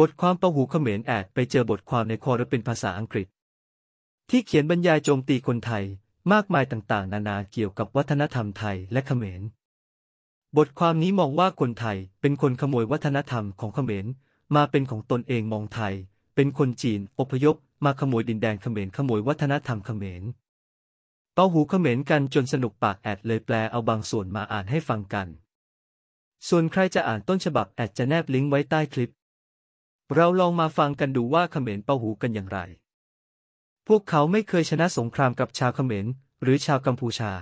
บทความปะหูเขมรแอดไปเจอบทความในคอร์เป็นภาษาอังกฤษ ที่เขียนบรรยายโจมตีคนไทยมากมายต่างๆ นานาเกี่ยวกับวัฒนธรรมไทยและเขมร บทความนี้มองว่าคนไทยเป็นคนขโมยวัฒนธรรมของเขมร มาเป็นของตนเองมองไทย เป็นคนจีนอพยพมาขโมยดินแดนเขมรขโมยวัฒนธรรมเขมรเป้าหูเขมรกันจนสนุกปากแอดเลยแปลเอาบางส่วนมาอ่านให้ฟังกัน ส่วนใครจะอ่านต้นฉบับแอดจะแนบลิงก์ไว้ใต้คลิปเราลองมาฟังกันดูว่าเขมรเปาหูกันอย่างไร พวกเขาไม่เคยชนะสงครามกับชาวเขมรหรือชาวกัมพูชา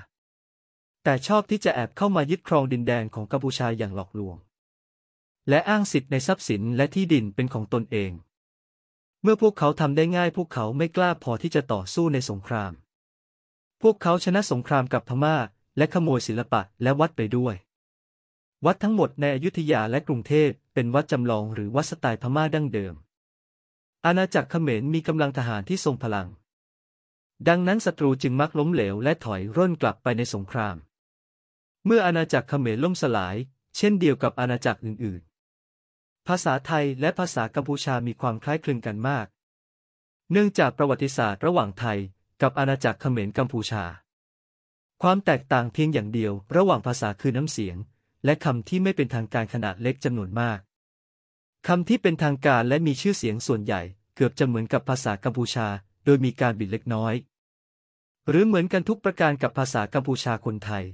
แต่ชอบที่จะแอบเข้ามายึดครองดินแดนของกัมพูชาอย่างหลอกลวง และอ้างสิทธิ์ในทรัพย์สินและที่ดินเป็นของตนเอง เมื่อพวกเขาทำได้ง่ายพวกเขาไม่กล้าพอที่จะต่อสู้ในสงคราม พวกเขาชนะสงครามกับพม่า และขโมยศิลปะและวัดไปด้วยวัดทั้งหมดในอยุธยาและกรุงเทพเป็นวัดจำลองหรือวัดสไตล์พม่าดั้งเดิม อาณาจักรเขมรมีกำลังทหารที่ทรงพลัง ดังนั้นศัตรูจึงมักล้มเหลวและถอยร่นกลับไปในสงคราม เมื่ออาณาจักรเขมรล่มสลาย เช่นเดียวกับอาณาจักรอื่น ๆ ภาษาไทยและภาษากัมพูชามีความคล้ายคลึงกันมาก เนื่องจากประวัติศาสตร์ระหว่างไทยกับอาณาจักรเขมรกัมพูชา ความแตกต่างเพียงอย่างเดียวระหว่างภาษาคือน้ำเสียงและคำที่ไม่เป็นทางการขนาดเล็กจำนวนมาก คำที่เป็นทางการและมีชื่อเสียงส่วนใหญ่ เกือบจะเหมือนกับภาษากัมพูชา โดยมีการบิดเล็กน้อย หรือเหมือนกันทุกประการกับภาษากัมพูชาคนไทย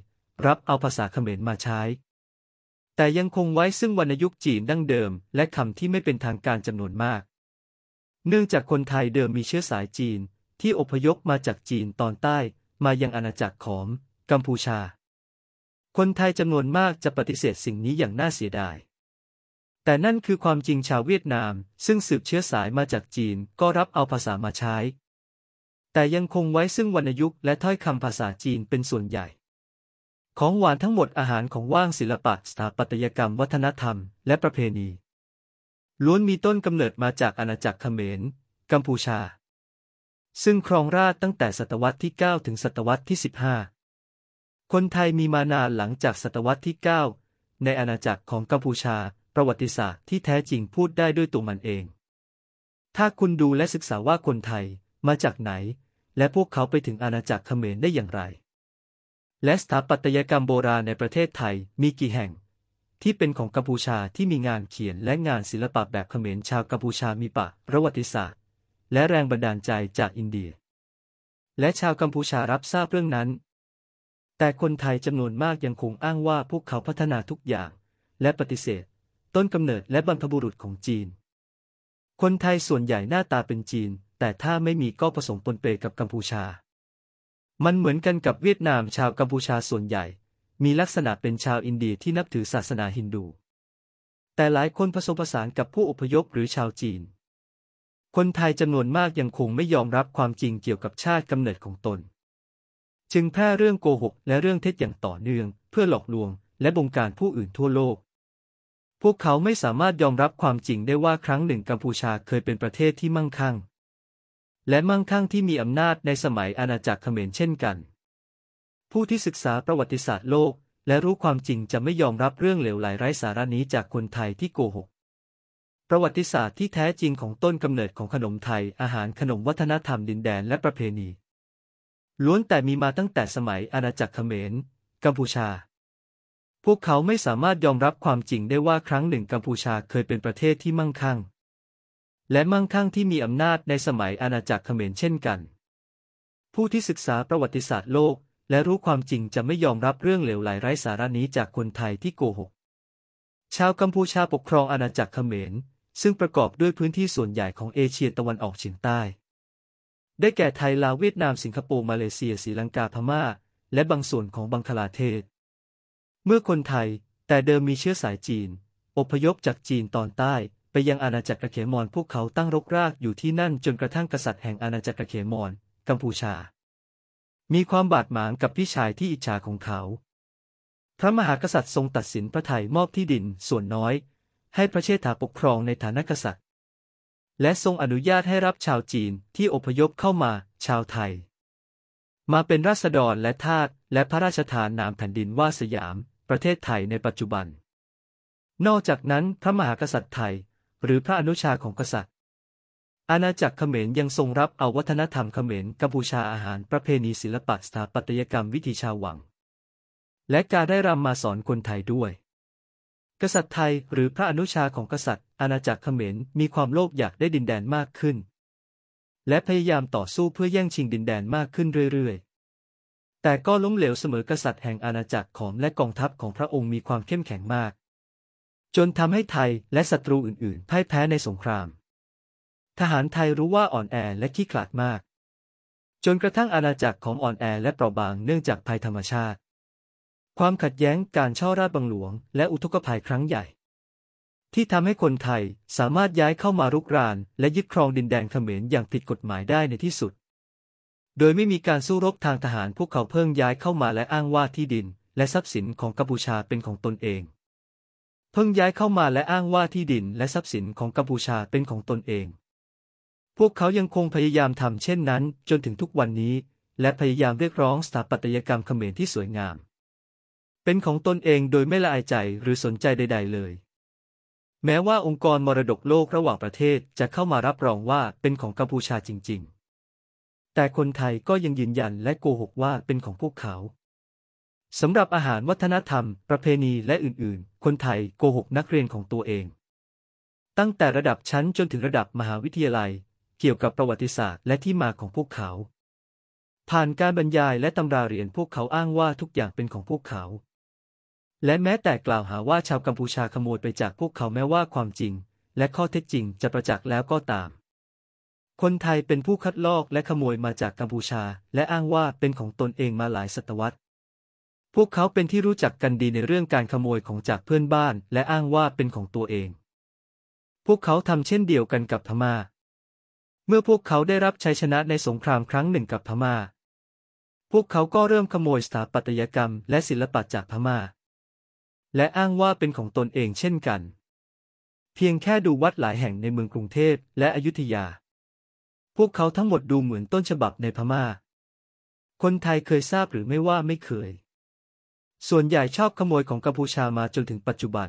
รับเอาภาษาเขมรมาใช้ แต่ยังคงไว้ซึ่งวรรณยุกต์จีนดั้งเดิม และคำที่ไม่เป็นทางการจำนวนมาก เนื่องจากคนไทยเดิมมีเชื้อสายจีน ที่อพยพมาจากจีนตอนใต้มายังอาณาจักรขอม กัมพูชาคนไทยจำนวนมากจะปฏิเสธสิ่งนี้อย่างน่าเสียดาย แต่นั่นคือความจริงชาวเวียดนาม ซึ่งสืบเชื้อสายมาจากจีนก็รับเอาภาษามาใช้ แต่ยังคงไว้ซึ่งวรรณยุกต์และถ้อยคำภาษาจีนเป็นส่วนใหญ่ ของหวานทั้งหมดอาหารของว่างศิลปะสถาปัตยกรรมวัฒนธรรมและประเพณีล้วนมีต้นกำเนิดมาจากอาณาจักรเขมร กัมพูชา ซึ่งครองราชตั้งแต่ศตวรรษที่ 9 ถึงศตวรรษที่ 15คนไทยมีมานานหลังจากศตวรรษที่ 9 ในอาณาจักรของกัมพูชาประวัติศาสตร์ที่แท้จริงพูดได้ด้วยตัวมันเอง ถ้าคุณดูและศึกษาว่าคนไทยมาจากไหน และพวกเขาไปถึงอาณาจักรเขมรได้อย่างไร และสถาปัตยกรรมโบราณในประเทศไทยมีกี่แห่ง ที่เป็นของกัมพูชาที่มีงานเขียนและงานศิลปะแบบเขมรชาวกัมพูชามีปะประวัติศาสตร์ และแรงบันดาลใจจากอินเดีย และชาวกัมพูชารับทราบเรื่องนั้นแต่คนไทยจำนวนมากยังคงอ้างว่าพวกเขาพัฒนาทุกอย่างและปฏิเสธ ต้นกำเนิดและบรรพบุรุษของจีน คนไทยส่วนใหญ่หน้าตาเป็นจีน แต่ถ้าไม่มีก็ผสมปนเปกับกัมพูชา มันเหมือนกันกับเวียดนามชาวกัมพูชาส่วนใหญ่ มีลักษณะเป็นชาวอินเดียที่นับถือศาสนาฮินดู แต่หลายคนผสมผสานกับผู้อพยพหรือชาวจีน คนไทยจำนวนมากยังคงไม่ยอมรับความจริงเกี่ยวกับชาติกำเนิดของตนจึงแพร่เรื่องโกหกและเรื่องเท็จอย่างต่อเนื่อง เพื่อหลอกลวง และบงการผู้อื่นทั่วโลก พวกเขาไม่สามารถยอมรับความจริงได้ว่าครั้งหนึ่งกัมพูชาเคยเป็นประเทศที่มั่งคั่ง และมั่งคั่งที่มีอำนาจในสมัยอาณาจักรเขมรเช่นกัน ผู้ที่ศึกษาประวัติศาสตร์โลก และรู้ความจริงจะไม่ยอมรับเรื่องเหลวไหลไร้สาระนี้จากคนไทยที่โกหกประวัติศาสตร์ที่แท้จริงของต้นกำเนิดของขนมไทยอาหารขนมวัฒนธรรมดินแดนและประเพณีล้วนแต่มีมาตั้งแต่สมัยอาณาจักรเขมร กัมพูชา พวกเขาไม่สามารถยอมรับความจริงได้ว่าครั้งหนึ่งกัมพูชาเคยเป็นประเทศที่มั่งคั่ง และมั่งคั่งที่มีอำนาจในสมัยอาณาจักรเขมรเช่นกัน ผู้ที่ศึกษาประวัติศาสตร์โลก และรู้ความจริงจะไม่ยอมรับเรื่องเหลวไหลไร้สาระนี้จากคนไทยที่โกหกชาวกัมพูชาปกครองอาณาจักรเขมร ซึ่งประกอบด้วยพื้นที่ส่วนใหญ่ของเอเชียตะวันออกเฉียงใต้ได้แก่ไทยลาวเวียดนามสิงคโปร์มาเลเซียศรีลังกาพม่า และบางส่วนของบังคลาเทศ เมื่อคนไทยแต่เดิมมีเชื้อสายจีน อพยพจากจีนตอนใต้ ไปยังอาณาจักรเขมรพวกเขาตั้งรกรากอยู่ที่นั่นจนกระทั่งกษัตริย์แห่งอาณาจักรเขมร กัมพูชา มีความบาดหมางกับพี่ชายที่อิจฉาของเขา พระมหากษัตริย์ทรงตัดสินพระไทยมอบที่ดิน ส่วนน้อย ให้พระเชษฐาปกครองในฐานะกษัตริย์และทรงอนุญาตให้รับชาวจีนที่อพยพเข้ามาชาวไทย มาเป็นราษฎรและทาสและพระราชทานนามแผ่นดินว่าสยาม ประเทศไทยในปัจจุบัน นอกจากนั้น พระมหากษัตริย์ไทย หรือพระอนุชาของกษัตริย์ อาณาจักรเขมรยังทรงรับเอาวัฒนธรรมเขมรกัมพูชาอาหารประเพณีศิลปะสถาปัตยกรรมวิถีชาววัง และการได้รำมาสอนคนไทยด้วยกษัตริย์ไทยหรือพระอนุชาของกษัตริย์ อาณาจักรเขมรมีความโลภอยากได้ดินแดนมากขึ้น และพยายามต่อสู้เพื่อแย่งชิงดินแดนมากขึ้นเรื่อยๆแต่ก็ล้มเหลวเสมอกษัตริย์แห่งอาณาจักรของและกองทัพของพระองค์มีความเข้มแข็งมาก จนทำให้ไทยและศัตรูอื่นๆ พ่ายแพ้ในสงคราม ทหารไทยรู้ว่าอ่อนแอและขี้ขลาดมาก จนกระทั่งอาณาจักรของอ่อนแอและเปราะบางเนื่องจากภัยธรรมชาติความขัดแย้งการช่อราชบังหลวงและอุทกภัยครั้งใหญ่ ที่ทำให้คนไทยสามารถย้ายเข้ามารุกราน และยึดครองดินแดนเขมรอย่างผิดกฎหมายได้ในที่สุด โดยไม่มีการสู้รบทางทหารพวกเขาเพิ่งย้ายเข้ามาและอ้างว่าที่ดิน และทรัพย์สินของกัมพูชาเป็นของตนเอง เพิ่งย้ายเข้ามาและอ้างว่าที่ดิน และทรัพย์สินของกัมพูชาเป็นของตนเอง พวกเขายังคงพยายามทำเช่นนั้น จนถึงทุกวันนี้และพยายามเรียกร้องสถาปัตยกรรมเขมรที่สวยงามเป็นของตนเองโดยไม่ละอายใจหรือสนใจใดๆเลย แม้ว่าองค์กรมรดกโลกระหว่างประเทศจะเข้ามารับรองว่าเป็นของกัมพูชาจริงๆ แต่คนไทยก็ยังยืนยันและโกหกว่าเป็นของพวกเขาสำหรับอาหารวัฒนธรรม ประเพณีและอื่นๆ คนไทยโกหกนักเรียนของตัวเอง ตั้งแต่ระดับชั้นจนถึงระดับมหาวิทยาลัย เกี่ยวกับประวัติศาสตร์และที่มาของพวกเขา ผ่านการบรรยายและตำราเรียนพวกเขาอ้างว่าทุกอย่างเป็นของพวกเขาและแม้แต่กล่าวหาว่าชาวกัมพูชาขโมยไปจากพวกเขาแม้ว่าความจริง และข้อเท็จจริงจะประจักษ์แล้วก็ตาม คนไทยเป็นผู้คัดลอกและขโมยมาจากกัมพูชา และอ้างว่าเป็นของตนเองมาหลายศตวรรษ พวกเขาเป็นที่รู้จักกันดีในเรื่องการขโมยของจากเพื่อนบ้านและอ้างว่าเป็นของตัวเอง พวกเขาทำเช่นเดียวกันกับพมา่า เมื่อพวกเขาได้รับชัยชนะในสงครามครั้งหนึ่งกับพมา่า พวกเขาก็เริ่มขโมยสถาปัตยกรรม และศิลปะจากพมา่าและอ้างว่าเป็นของตนเองเช่นกัน เพียงแค่ดูวัดหลายแห่งในเมืองกรุงเทพและอยุธยา พวกเขาทั้งหมดดูเหมือนต้นฉบับในพมา่า คนไทยเคยทราบหรือไม่ว่าไม่เคย ส่วนใหญ่ชอบขโมยของกัมพูชามาจนถึงปัจจุบัน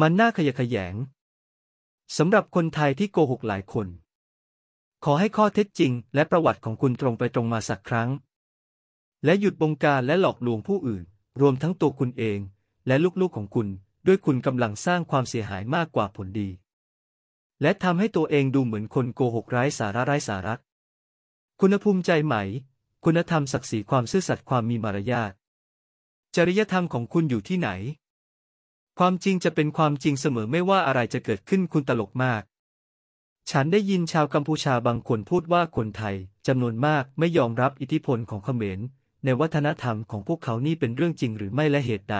มันน่าขยะขยงสำหรับคนไทยที่โกหกหลายคน ขอให้ข้อเท็จจริงและประวัติของคุณตรงไปตรงมาสักครั้ง และหยุดบงการและหลอกลวงผู้อื่น รวมทั้งตัวคุณเองและลูกๆของคุณ ด้วยคุณกำลังสร้างความเสียหายมากกว่าผลดี และทำให้ตัวเองดูเหมือนคนโกหกไร้สาระไร้สาระคุณภูมิใจไหม คุณธรรมศักดิ์ศรีความซื่อสัตย์ความมีมารยาทจริยธรรมของคุณอยู่ที่ไหน ความจริงจะเป็นความจริงเสมอไม่ว่าอะไรจะเกิดขึ้นคุณตลกมาก ฉันได้ยินชาวกัมพูชาบางคนพูดว่าคนไทยจำนวนมากไม่ยอมรับอิทธิพลของเขมรในวัฒนธรรมของพวกเขานี่เป็นเรื่องจริงหรือไม่และเหตุใด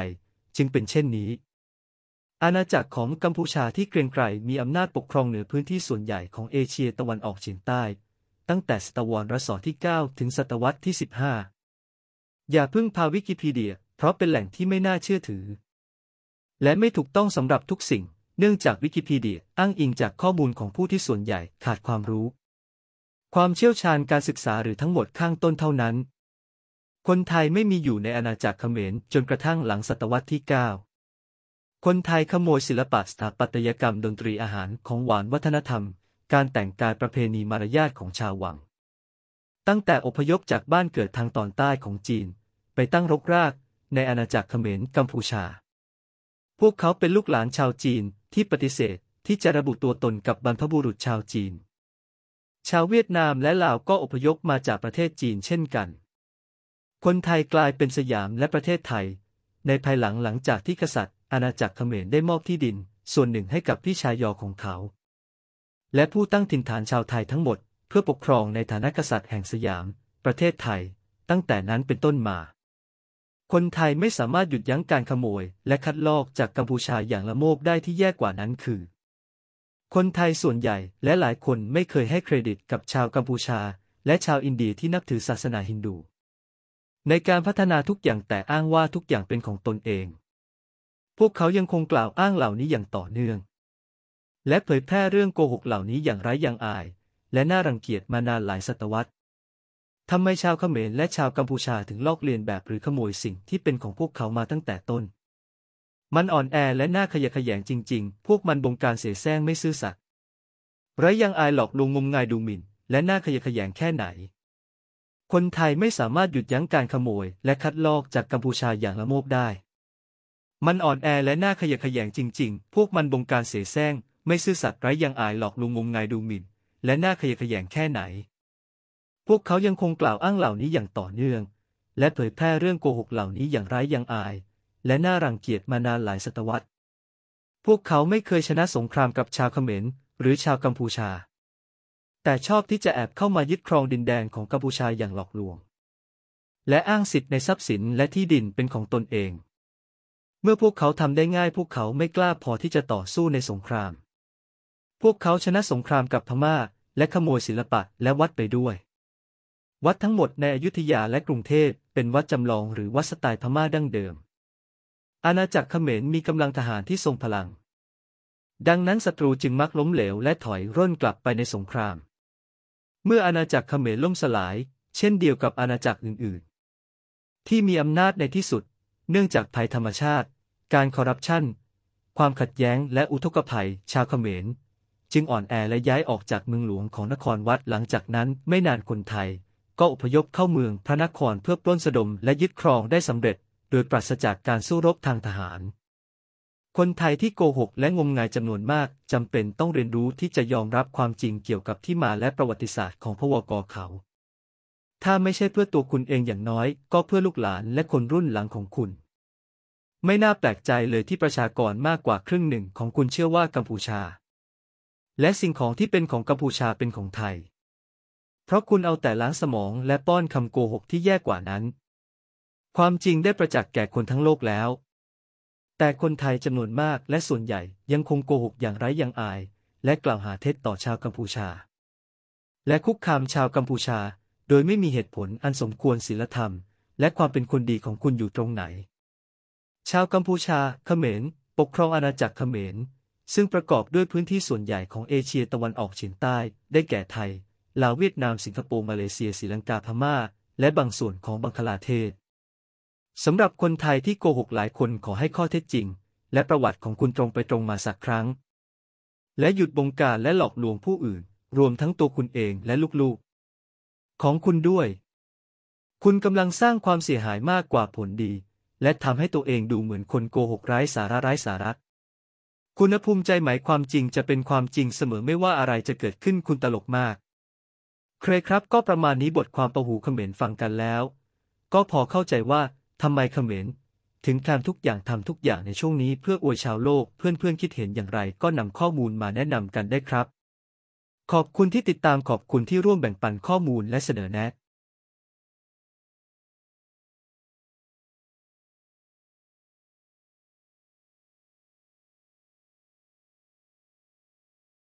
จึงเป็นเช่นนี้ อาณาจักรของกัมพูชาที่เกรียงไกรมีอำนาจปกครองเหนือพื้นที่ส่วนใหญ่ของเอเชียตะวันออกเฉียงใต้ ตั้งแต่ศตวรรษที่ 9 ถึงศตวรรษที่15 อย่าพึ่งพาวิกิพีเดียเพราะเป็นแหล่งที่ไม่น่าเชื่อถือ และไม่ถูกต้องสำหรับทุกสิ่ง เนื่องจากวิกิพีเดียอ้างอิงจากข้อมูลของผู้ที่ส่วนใหญ่ขาดความรู้ ความเชี่ยวชาญการศึกษาหรือทั้งหมดข้างต้นเท่านั้นคนไทยไม่มีอยู่ในอาณาจักรเขมรจนกระทั่งหลังศตวรรษที่ 9 คนไทยขโมยศิลปะสถาปัตยกรรมดนตรีอาหารของหวานวัฒนธรรม การแต่งกายประเพณีมารยาทของชาววัง ตั้งแต่อพยพจากบ้านเกิดทางตอนใต้ของจีน ไปตั้งรกรากในอาณาจักรเขมรกัมพูชา พวกเขาเป็นลูกหลานชาวจีนที่ปฏิเสธที่จะระบุตัวตนกับบรรพบุรุษชาวจีน ชาวเวียดนามและลาวก็อพยพมาจากประเทศจีนเช่นกันคนไทยกลายเป็นสยามและประเทศไทย ในภายหลังหลังจากที่กษัตริย์ อาณาจักรเขมรได้มอบที่ดิน ส่วนหนึ่งให้กับพี่ชายยอของเขา และผู้ตั้งถิ่นฐานชาวไทยทั้งหมด เพื่อปกครองในฐานะกษัตริย์แห่งสยาม ประเทศไทยตั้งแต่นั้นเป็นต้นมา คนไทยไม่สามารถหยุดยั้งการขโมยและคัดลอกจากกัมพูชาอย่างละโมบได้ที่แย่กว่านั้นคือ คนไทยส่วนใหญ่และหลายคนไม่เคยให้เครดิตกับชาวกัมพูชา และชาวอินเดียที่นับถือศาสนาฮินดูในการพัฒนาทุกอย่างแต่อ้างว่าทุกอย่างเป็นของตนเอง พวกเขายังคงกล่าวอ้างเหล่านี้อย่างต่อเนื่อง และเผยแพร่เรื่องโกหกเหล่านี้อย่างไร้ยางอายและน่ารังเกียจมานานหลายศตวรรษทำไมชาวเขมรและชาวกัมพูชาถึงลอกเลียนแบบหรือขโมยสิ่งที่เป็นของพวกเขามาตั้งแต่ต้น มันอ่อนแอและน่าขยะแขยงจริงๆ พวกมันบงการเสียแซงไม่ซื่อสัตย์ไร้ยังอายหลอกลวงงมงายดูหมิ่นและน่าขยะแขยงแค่ไหนคนไทยไม่สามารถหยุดยั้งการขโมย และคัดลอกจากกัมพูชาอย่างละโมบได้ มันอ่อนแอและน่าขยะแขยงจริง ๆ พวกมันบงการเสแสร้งไม่ซื่อสัตย์ไร้ยังอายหลอกลวงงมงายดูหมิ่นและน่าขยะแขยงแค่ไหน พวกเขายังคงกล่าวอ้างเหล่านี้อย่างต่อเนื่อง และเผยแพร่เรื่องโกหกเหล่านี้อย่างไร้ยังอาย และน่ารังเกียจมานานหลายศตวรรษ พวกเขาไม่เคยชนะสงครามกับชาวเขมรหรือชาวกัมพูชาแต่ชอบที่จะแอบเข้ามายึดครองดินแดนของกัมพูชาอย่างหลอกลวง และอ้างสิทธิ์ในทรัพย์สินและที่ดินเป็นของตนเอง เมื่อพวกเขาทำได้ง่ายพวกเขาไม่กล้าพอที่จะต่อสู้ในสงคราม พวกเขาชนะสงครามกับพมา่า และขโมยศิลปะและวัดไปด้วย วัดทั้งหมดในอยุธยาและกรุงเทพเป็นวัดจำลองหรือวัดสไตล์พม่าดั้งเดิม อาณาจักรเขมรมีกำลังทหารที่ทรงพลัง ดังนั้นศัตรูจึงมักล้มเหลวและถอยร่นกลับไปในสงครามเมื่ออาณาจักรเขมรล่มสลาย เช่นเดียวกับอาณาจักรอื่น ๆ ที่มีอำนาจในที่สุด เนื่องจากภัยธรรมชาติ การคอร์รัปชัน ความขัดแย้งและอุทกภัย ชาวเขมร จึงอ่อนแอและย้ายออกจากเมืองหลวงของนครวัดหลังจากนั้นไม่นานคนไทย ก็อพยพเข้าเมืองพระนครเพื่อปล้นสะดมและยึดครองได้สำเร็จ โดยปราศจากการสู้รบทางทหารคนไทยที่โกหกและงมงายจำนวนมากจำเป็นต้องเรียนรู้ที่จะยอมรับความจริงเกี่ยวกับที่มาและประวัติศาสตร์ของพวกรเขา ถ้าไม่ใช่เพื่อตัวคุณเองอย่างน้อย ก็เพื่อลูกหลานและคนรุ่นหลังของคุณ ไม่น่าแปลกใจเลยที่ประชากรมากกว่าครึ่งหนึ่งของคุณเชื่อว่ากัมพูชา และสิ่งของที่เป็นของกัมพูชาเป็นของไทย เพราะคุณเอาแต่ล้างสมองและป้อนคำโกหก ที่แย่กว่านั้น ความจริงได้ประจักษ์แก่คนทั้งโลกแล้วแต่คนไทยจำนวนมากและส่วนใหญ่ยังคงโกหกอย่างไร้ยังอาย และกล่าวหาเท็จต่อชาวกัมพูชา และคุกคามชาวกัมพูชา โดยไม่มีเหตุผลอันสมควรศีลธรรม และความเป็นคนดีของคุณอยู่ตรงไหน ชาวกัมพูชา เขมร ปกครองอาณาจักรเขมรซึ่งประกอบด้วยพื้นที่ส่วนใหญ่ของเอเชียตะวันออกเฉียงใต้ ได้แก่ไทยลาวเวียดนามสิงคโปร์มาเลเซียศรีลังกาพม่า และบางส่วนของบังคลาเทศสำหรับคนไทยที่โกหกหลายคนขอให้ข้อเท็จจริง และประวัติของคุณตรงไปตรงมาสักครั้ง และหยุดบงการและหลอกลวงผู้อื่น รวมทั้งตัวคุณเองและลูกๆ ของคุณด้วย คุณกำลังสร้างความเสียหายมากกว่าผลดี และทำให้ตัวเองดูเหมือนคนโกหกไร้สาระไร้สาระคุณภูมิใจหมายความจริงจะเป็นความจริงเสมอไม่ว่าอะไรจะเกิดขึ้นคุณตลกมากใครครับก็ประมาณนี้บทความประหูเขมรฟังกันแล้ว ก็พอเข้าใจว่าทำไมเขมรถึงทำทุกอย่างทำทุกอย่างในช่วงนี้เพื่ออวยชาวโลก เพื่อนๆคิดเห็นอย่างไร ก็นำข้อมูลมาแนะนำกันได้ครับ ขอบคุณที่ติดตามขอบคุณที่ร่วมแบ่งปันข้อมูลและเสนอแนะ